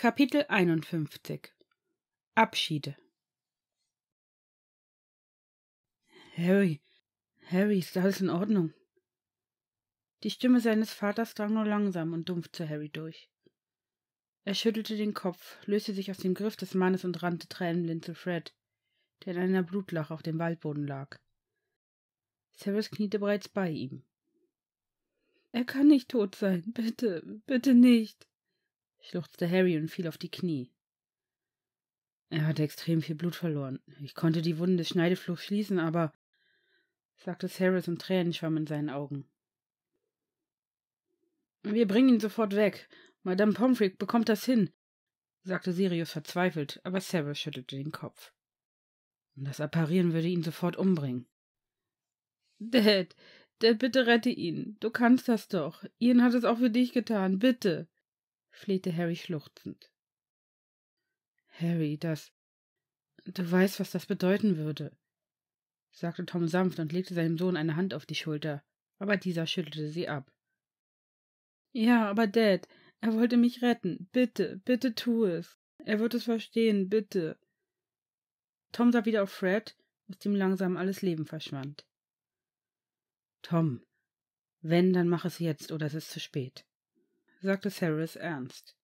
Kapitel 51 Abschiede Harry, Harry, ist alles in Ordnung? Die Stimme seines Vaters drang nur langsam und dumpf zu Harry durch. Er schüttelte den Kopf, löste sich aus dem Griff des Mannes und rannte tränenblind zu Fred, der in einer Blutlache auf dem Waldboden lag. Cyrus kniete bereits bei ihm. Er kann nicht tot sein, bitte, bitte nicht schluchzte Harry und fiel auf die Knie. Er hatte extrem viel Blut verloren. Ich konnte die Wunden des Schneidefluchs schließen, aber sagte Cyrus und Tränen schwammen in seinen Augen. Wir bringen ihn sofort weg. Madame Pomfrey bekommt das hin, sagte Sirius verzweifelt, aber Cyrus schüttelte den Kopf. Und das Apparieren würde ihn sofort umbringen. Dad, Dad, bitte rette ihn. Du kannst das doch. Ian hat es auch für dich getan. Bitte flehte Harry schluchzend. Harry, das. Du weißt, was das bedeuten würde, sagte Tom sanft und legte seinem Sohn eine Hand auf die Schulter, aber dieser schüttelte sie ab. Ja, aber Dad, er wollte mich retten. Bitte, bitte tu es. Er wird es verstehen, bitte. Tom sah wieder auf Fred, aus dem langsam alles Leben verschwand. Tom, wenn, dann mach es jetzt, oder es ist zu spät sagte Cyrus ernst.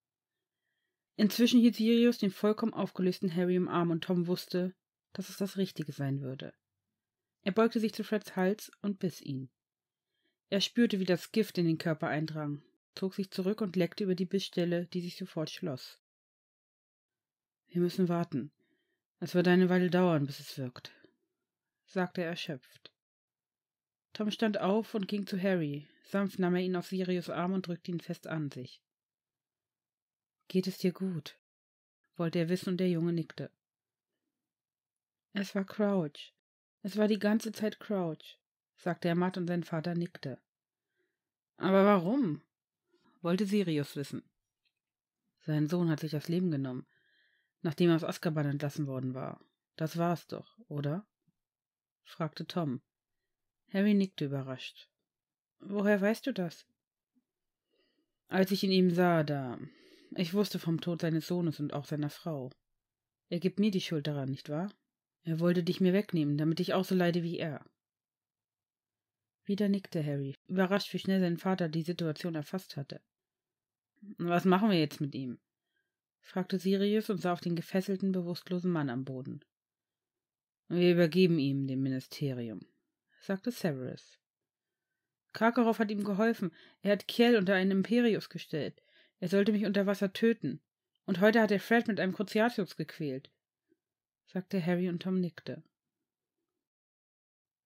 Inzwischen hielt Sirius den vollkommen aufgelösten Harry im Arm und Tom wusste, dass es das Richtige sein würde. Er beugte sich zu Freds Hals und biss ihn. Er spürte, wie das Gift in den Körper eindrang, zog sich zurück und leckte über die Bissstelle, die sich sofort schloss. Wir müssen warten. Es wird eine Weile dauern, bis es wirkt, sagte er erschöpft. Tom stand auf und ging zu Harry. Sanft nahm er ihn auf Sirius Arm und drückte ihn fest an sich. Geht es dir gut? wollte er wissen und der Junge nickte. Es war Crouch. Es war die ganze Zeit Crouch, sagte er matt und sein Vater nickte. Aber warum? wollte Sirius wissen. Sein Sohn hat sich das Leben genommen, nachdem er aus Azkaban entlassen worden war. Das war's doch, oder? fragte Tom. Harry nickte überrascht. Woher weißt du das? Als ich ihn ihm sah, da. Ich wusste vom Tod seines Sohnes und auch seiner Frau. Er gibt mir die Schuld daran, nicht wahr? Er wollte dich mir wegnehmen, damit ich auch so leide wie er. Wieder nickte Harry, überrascht, wie schnell sein Vater die Situation erfasst hatte. Was machen wir jetzt mit ihm? fragte Sirius und sah auf den gefesselten, bewusstlosen Mann am Boden. Wir übergeben ihm dem Ministerium sagte Severus. Karkaroff hat ihm geholfen. Er hat Kiel unter einen Imperius gestellt. Er sollte mich unter Wasser töten. Und heute hat er Fred mit einem Cruciatus gequält, sagte Harry und Tom nickte.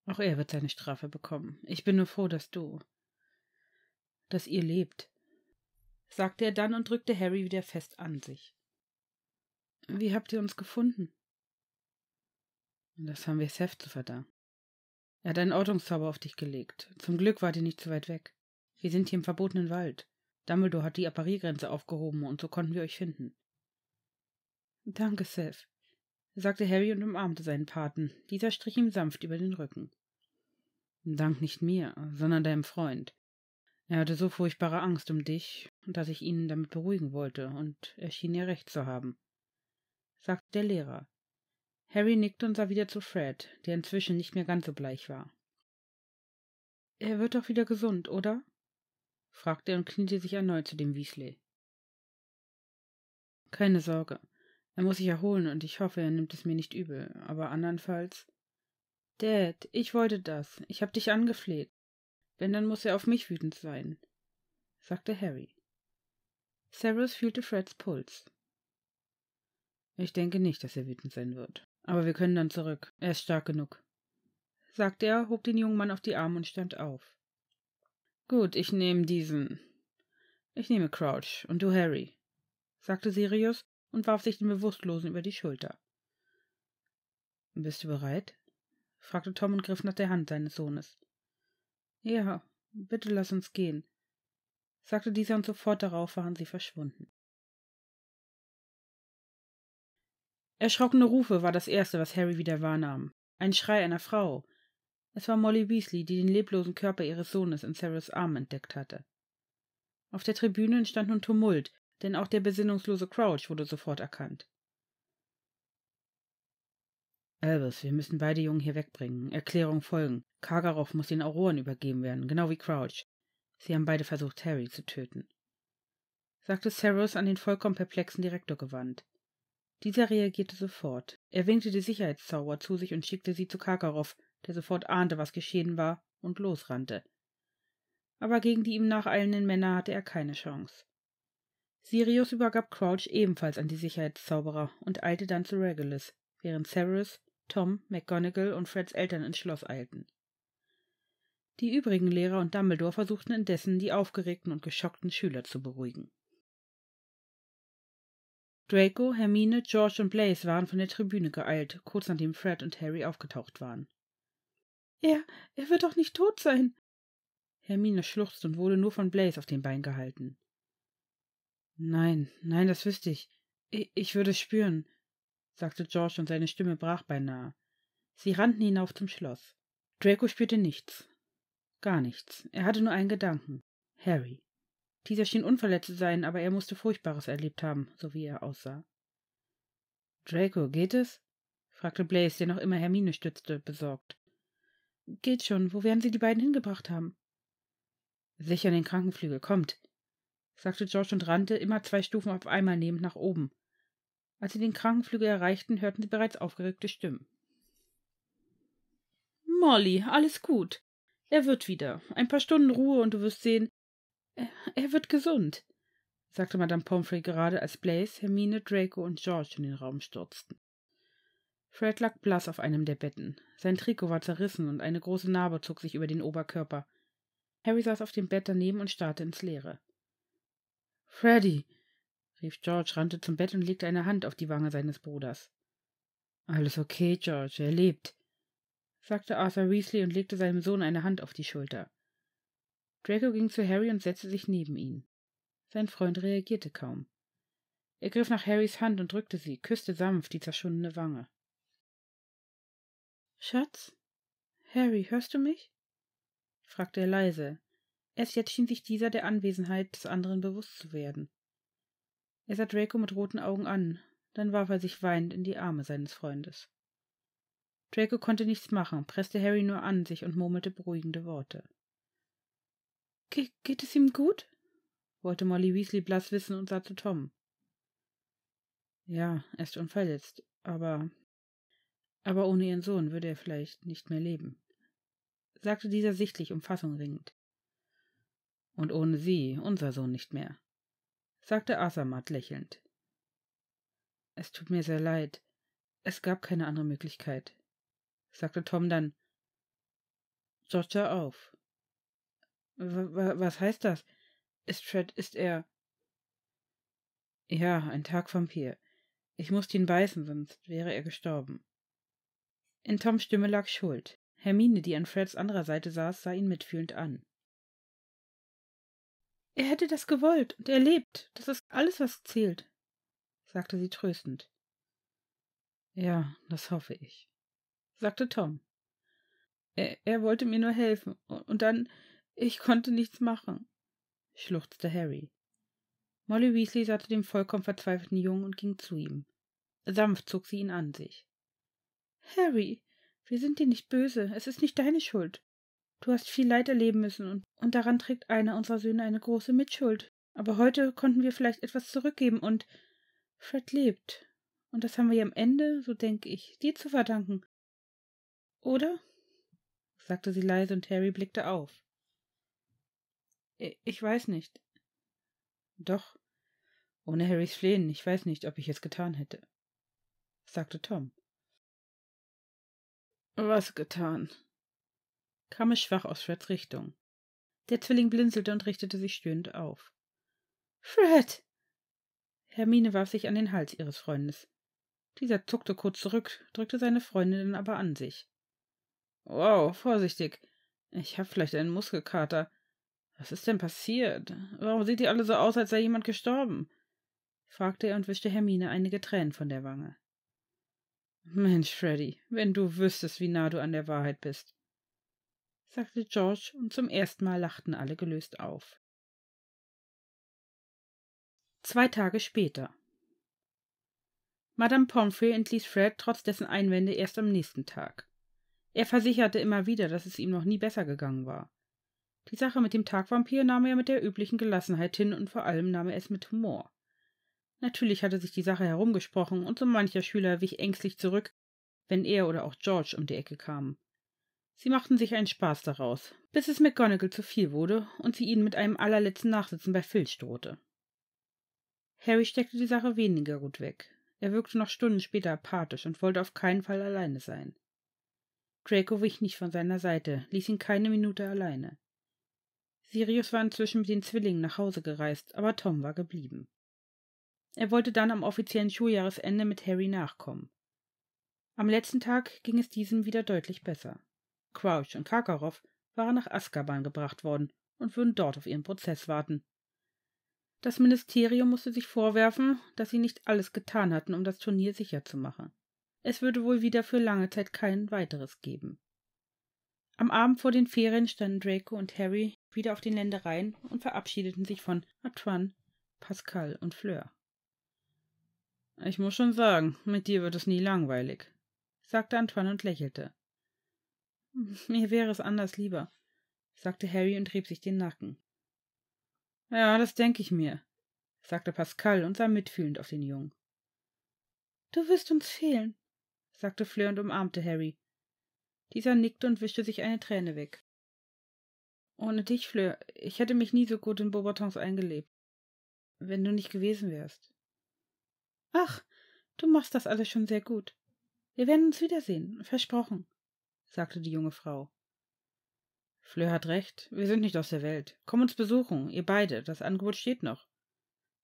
Auch er wird seine Strafe bekommen. Ich bin nur froh, dass du, dass ihr lebt, sagte er dann und drückte Harry wieder fest an sich. Wie habt ihr uns gefunden? Das haben wir Seth zu verdanken. Er hat einen Ortungszauber auf dich gelegt. Zum Glück war die nicht zu weit weg. Wir sind hier im verbotenen Wald. Dumbledore hat die Appariergrenze aufgehoben und so konnten wir euch finden. Danke, Seth, sagte Harry und umarmte seinen Paten. Dieser strich ihm sanft über den Rücken. Dank nicht mir, sondern deinem Freund. Er hatte so furchtbare Angst um dich, dass ich ihn damit beruhigen wollte, und er schien ihr recht zu haben, sagte der Lehrer. Harry nickte und sah wieder zu Fred, der inzwischen nicht mehr ganz so bleich war. Er wird doch wieder gesund, oder? fragte er und kniete sich erneut zu dem Weasley. Keine Sorge. Er muss sich erholen und ich hoffe, er nimmt es mir nicht übel, aber andernfalls. Dad, ich wollte das. Ich hab dich angefleht. Wenn, dann muss er auf mich wütend sein, sagte Harry. Severus fühlte Freds Puls. Ich denke nicht, dass er wütend sein wird. Aber wir können dann zurück. Er ist stark genug. Sagte er, hob den jungen Mann auf die Arme und stand auf. Gut, ich nehme diesen. Ich nehme Crouch und du Harry, sagte Sirius und warf sich den Bewusstlosen über die Schulter. Bist du bereit? fragte Tom und griff nach der Hand seines Sohnes. Ja, bitte lass uns gehen, sagte dieser und sofort darauf waren sie verschwunden. Erschrockene Rufe war das Erste, was Harry wieder wahrnahm. Ein Schrei einer Frau. Es war Molly Weasley, die den leblosen Körper ihres Sohnes in Sarahs Arm entdeckt hatte. Auf der Tribüne entstand nun Tumult, denn auch der besinnungslose Crouch wurde sofort erkannt. Albus, wir müssen beide Jungen hier wegbringen. Erklärung folgen. Kargaroff muss den Auroren übergeben werden, genau wie Crouch. Sie haben beide versucht, Harry zu töten. sagte Severus an den vollkommen perplexen Direktor gewandt. Dieser reagierte sofort. Er winkte die Sicherheitszauber zu sich und schickte sie zu Karkarow, der sofort ahnte, was geschehen war, und losrannte. Aber gegen die ihm nacheilenden Männer hatte er keine Chance. Sirius übergab Crouch ebenfalls an die Sicherheitszauberer und eilte dann zu Regulus, während Severus, Tom, McGonagall und Freds Eltern ins Schloss eilten. Die übrigen Lehrer und Dumbledore versuchten indessen, die aufgeregten und geschockten Schüler zu beruhigen. Draco, Hermine, George und Blaze waren von der Tribüne geeilt, kurz nachdem Fred und Harry aufgetaucht waren. Er, er wird doch nicht tot sein. Hermine schluchzte und wurde nur von Blaze auf den Bein gehalten. Nein, nein, das wüsste ich. ich. Ich würde es spüren, sagte George und seine Stimme brach beinahe. Sie rannten hinauf zum Schloss. Draco spürte nichts. Gar nichts. Er hatte nur einen Gedanken. Harry. Dieser schien unverletzt zu sein, aber er musste Furchtbares erlebt haben, so wie er aussah. Draco, geht es? fragte Blaze, der noch immer Hermine stützte, besorgt. Geht schon, wo werden Sie die beiden hingebracht haben? Sicher in den Krankenflügel, kommt, sagte George und rannte, immer zwei Stufen auf einmal nehmend nach oben. Als sie den Krankenflügel erreichten, hörten sie bereits aufgeregte Stimmen. Molly, alles gut. Er wird wieder. Ein paar Stunden Ruhe und du wirst sehen, er wird gesund, sagte Madame Pomfrey gerade, als Blaze, Hermine, Draco und George in den Raum stürzten. Fred lag blass auf einem der Betten. Sein Trikot war zerrissen und eine große Narbe zog sich über den Oberkörper. Harry saß auf dem Bett daneben und starrte ins Leere. Freddy, rief George, rannte zum Bett und legte eine Hand auf die Wange seines Bruders. Alles okay, George, er lebt, sagte Arthur Weasley und legte seinem Sohn eine Hand auf die Schulter. Draco ging zu Harry und setzte sich neben ihn. Sein Freund reagierte kaum. Er griff nach Harrys Hand und drückte sie, küsste sanft die zerschundene Wange. Schatz? Harry, hörst du mich? fragte er leise. Erst jetzt schien sich dieser der Anwesenheit des anderen bewusst zu werden. Er sah Draco mit roten Augen an, dann warf er sich weinend in die Arme seines Freundes. Draco konnte nichts machen, presste Harry nur an sich und murmelte beruhigende Worte. Ge geht es ihm gut? wollte Molly Weasley blass wissen und sah zu Tom. Ja, er ist unverletzt, aber. Aber ohne ihren Sohn würde er vielleicht nicht mehr leben, sagte dieser sichtlich um Fassung ringend. Und ohne sie, unser Sohn nicht mehr, sagte Asamat lächelnd. Es tut mir sehr leid. Es gab keine andere Möglichkeit, sagte Tom dann. Georgia auf was heißt das? Ist Fred, ist er. Ja, ein Tagvampir. Ich musste ihn beißen, sonst wäre er gestorben. In Toms Stimme lag Schuld. Hermine, die an Freds anderer Seite saß, sah ihn mitfühlend an. Er hätte das gewollt und er lebt. Das ist alles, was zählt, sagte sie tröstend. Ja, das hoffe ich, sagte Tom. Er, er wollte mir nur helfen und dann ich konnte nichts machen, schluchzte Harry. Molly Weasley sah zu dem vollkommen verzweifelten Jungen und ging zu ihm. Sanft zog sie ihn an sich. Harry, wir sind dir nicht böse, es ist nicht deine Schuld. Du hast viel Leid erleben müssen und, und daran trägt einer unserer Söhne eine große Mitschuld. Aber heute konnten wir vielleicht etwas zurückgeben und Fred lebt. Und das haben wir ja am Ende, so denke ich, dir zu verdanken. Oder? sagte sie leise und Harry blickte auf. Ich weiß nicht. Doch. Ohne Harrys Flehen, ich weiß nicht, ob ich es getan hätte, sagte Tom. Was getan? kam es schwach aus Freds Richtung. Der Zwilling blinzelte und richtete sich stöhnend auf. Fred! Hermine warf sich an den Hals ihres Freundes. Dieser zuckte kurz zurück, drückte seine Freundin aber an sich. Wow, vorsichtig. Ich hab vielleicht einen Muskelkater. Was ist denn passiert? Warum sieht ihr alle so aus, als sei jemand gestorben? fragte er und wischte Hermine einige Tränen von der Wange. Mensch, Freddy, wenn du wüsstest, wie nah du an der Wahrheit bist, sagte George, und zum ersten Mal lachten alle gelöst auf. Zwei Tage später. Madame Pomfrey entließ Fred trotz dessen Einwände erst am nächsten Tag. Er versicherte immer wieder, dass es ihm noch nie besser gegangen war. Die Sache mit dem Tagvampir nahm er mit der üblichen Gelassenheit hin und vor allem nahm er es mit Humor. Natürlich hatte sich die Sache herumgesprochen und so mancher Schüler wich ängstlich zurück, wenn er oder auch George um die Ecke kamen. Sie machten sich einen Spaß daraus, bis es McGonagall zu viel wurde und sie ihn mit einem allerletzten Nachsitzen bei Filch drohte. Harry steckte die Sache weniger gut weg. Er wirkte noch Stunden später apathisch und wollte auf keinen Fall alleine sein. Draco wich nicht von seiner Seite, ließ ihn keine Minute alleine. Sirius war inzwischen mit den Zwillingen nach Hause gereist, aber Tom war geblieben. Er wollte dann am offiziellen Schuljahresende mit Harry nachkommen. Am letzten Tag ging es diesem wieder deutlich besser. Crouch und Karkaroff waren nach Azkaban gebracht worden und würden dort auf ihren Prozess warten. Das Ministerium musste sich vorwerfen, dass sie nicht alles getan hatten, um das Turnier sicher zu machen. Es würde wohl wieder für lange Zeit kein weiteres geben. Am Abend vor den Ferien standen Draco und Harry wieder auf den Ländereien und verabschiedeten sich von Antoine, Pascal und Fleur. Ich muss schon sagen, mit dir wird es nie langweilig, sagte Antoine und lächelte. Mir wäre es anders lieber, sagte Harry und rieb sich den Nacken. Ja, das denke ich mir, sagte Pascal und sah mitfühlend auf den Jungen. Du wirst uns fehlen, sagte Fleur und umarmte Harry. Dieser nickte und wischte sich eine Träne weg. Ohne dich, Fleur, ich hätte mich nie so gut in Beauboutons eingelebt, wenn du nicht gewesen wärst. Ach, du machst das alles schon sehr gut. Wir werden uns wiedersehen, versprochen, sagte die junge Frau. Fleur hat recht, wir sind nicht aus der Welt. Komm uns besuchen, ihr beide, das Angebot steht noch,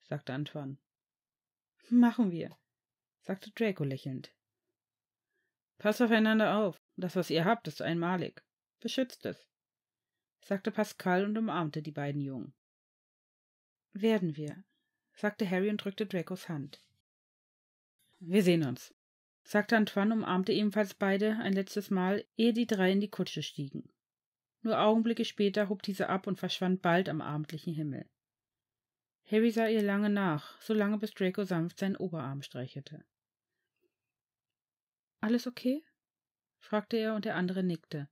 sagte Antoine. Machen wir, sagte Draco lächelnd. Pass aufeinander auf, das, was ihr habt, ist einmalig. Beschützt es sagte Pascal und umarmte die beiden Jungen. Werden wir, sagte Harry und drückte Dracos Hand. Wir sehen uns, sagte Antoine, umarmte ebenfalls beide ein letztes Mal, ehe die drei in die Kutsche stiegen. Nur Augenblicke später hob diese ab und verschwand bald am abendlichen Himmel. Harry sah ihr lange nach, so lange bis Draco sanft seinen Oberarm streichelte. Alles okay? fragte er und der andere nickte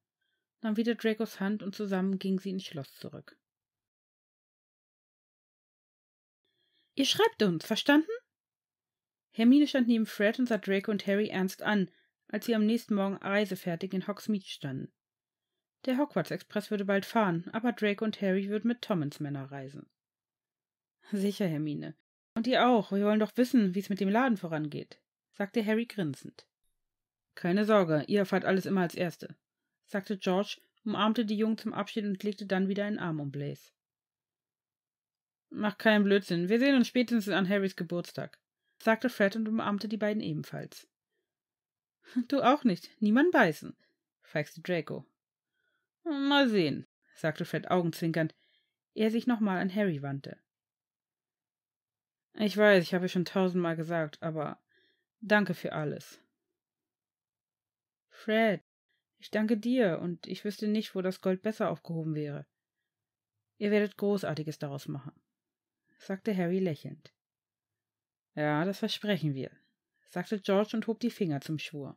nahm wieder Dracos Hand und zusammen gingen sie ins Schloss zurück. Ihr schreibt uns, verstanden? Hermine stand neben Fred und sah Draco und Harry ernst an, als sie am nächsten Morgen reisefertig in Hogsmeade standen. Der Hogwarts-Express würde bald fahren, aber Draco und Harry würden mit Tommens Männer reisen. Sicher, Hermine. Und ihr auch, wir wollen doch wissen, wie es mit dem Laden vorangeht, sagte Harry grinsend. Keine Sorge, ihr erfahrt alles immer als Erste sagte George, umarmte die Jungen zum Abschied und legte dann wieder einen Arm um Blaze. Mach keinen Blödsinn, wir sehen uns spätestens an Harrys Geburtstag, sagte Fred und umarmte die beiden ebenfalls. Du auch nicht, niemand beißen, feixte Draco. Mal sehen, sagte Fred augenzwinkernd, ehe er sich nochmal an Harry wandte. Ich weiß, ich habe es schon tausendmal gesagt, aber danke für alles. Fred, ich danke dir, und ich wüsste nicht, wo das Gold besser aufgehoben wäre. Ihr werdet Großartiges daraus machen, sagte Harry lächelnd. Ja, das versprechen wir, sagte George und hob die Finger zum Schwur.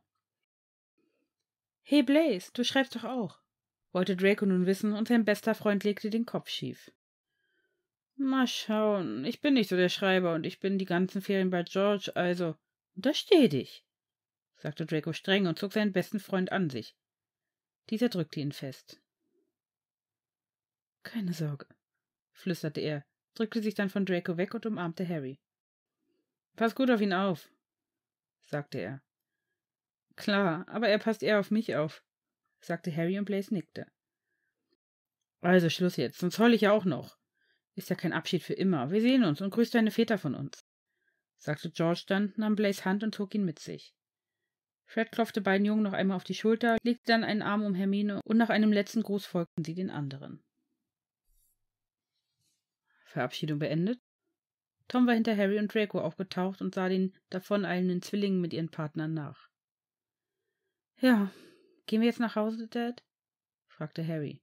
Hey Blaze, du schreibst doch auch, wollte Draco nun wissen, und sein bester Freund legte den Kopf schief. Mal schauen, ich bin nicht so der Schreiber und ich bin die ganzen Ferien bei George, also. Da steh dich, sagte Draco streng und zog seinen besten Freund an sich. Dieser drückte ihn fest. Keine Sorge, flüsterte er, drückte sich dann von Draco weg und umarmte Harry. Pass gut auf ihn auf, sagte er. Klar, aber er passt eher auf mich auf, sagte Harry und Blaze nickte. Also Schluss jetzt, sonst heul ich ja auch noch. Ist ja kein Abschied für immer. Wir sehen uns und grüß deine Väter von uns, sagte George dann, nahm Blaze Hand und zog ihn mit sich. Fred klopfte beiden Jungen noch einmal auf die Schulter, legte dann einen Arm um Hermine und nach einem letzten Gruß folgten sie den anderen. Verabschiedung beendet. Tom war hinter Harry und Draco aufgetaucht und sah den davoneilenden Zwillingen mit ihren Partnern nach. Ja, gehen wir jetzt nach Hause, Dad? fragte Harry.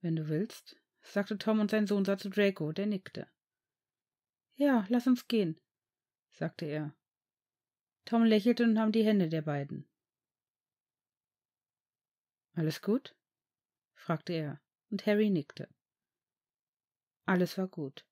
Wenn du willst, sagte Tom und sein Sohn sah zu Draco, der nickte. Ja, lass uns gehen, sagte er Tom lächelte und nahm die Hände der beiden. Alles gut? fragte er, und Harry nickte. Alles war gut.